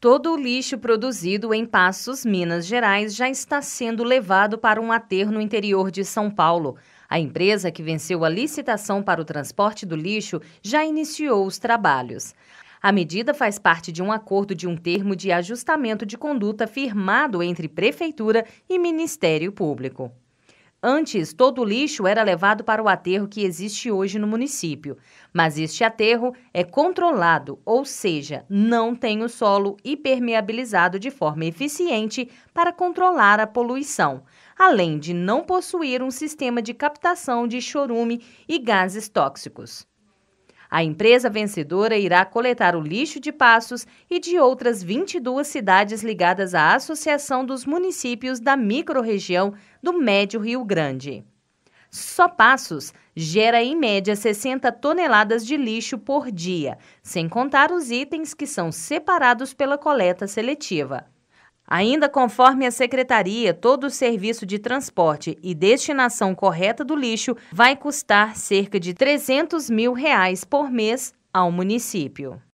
Todo o lixo produzido em Passos, Minas Gerais, já está sendo levado para um aterro no interior de São Paulo. A empresa que venceu a licitação para o transporte do lixo já iniciou os trabalhos. A medida faz parte de um acordo de um termo de ajustamento de conduta firmado entre Prefeitura e Ministério Público. Antes, todo o lixo era levado para o aterro que existe hoje no município, mas este aterro é controlado, ou seja, não tem o solo hipermeabilizado de forma eficiente para controlar a poluição, além de não possuir um sistema de captação de chorume e gases tóxicos. A empresa vencedora irá coletar o lixo de Passos e de outras 22 cidades ligadas à Associação dos Municípios da Microrregião do Médio Rio Grande. Só Passos gera em média 60 toneladas de lixo por dia, sem contar os itens que são separados pela coleta seletiva. Ainda conforme a secretaria, todo o serviço de transporte e destinação correta do lixo vai custar cerca de 300 mil reais por mês ao município.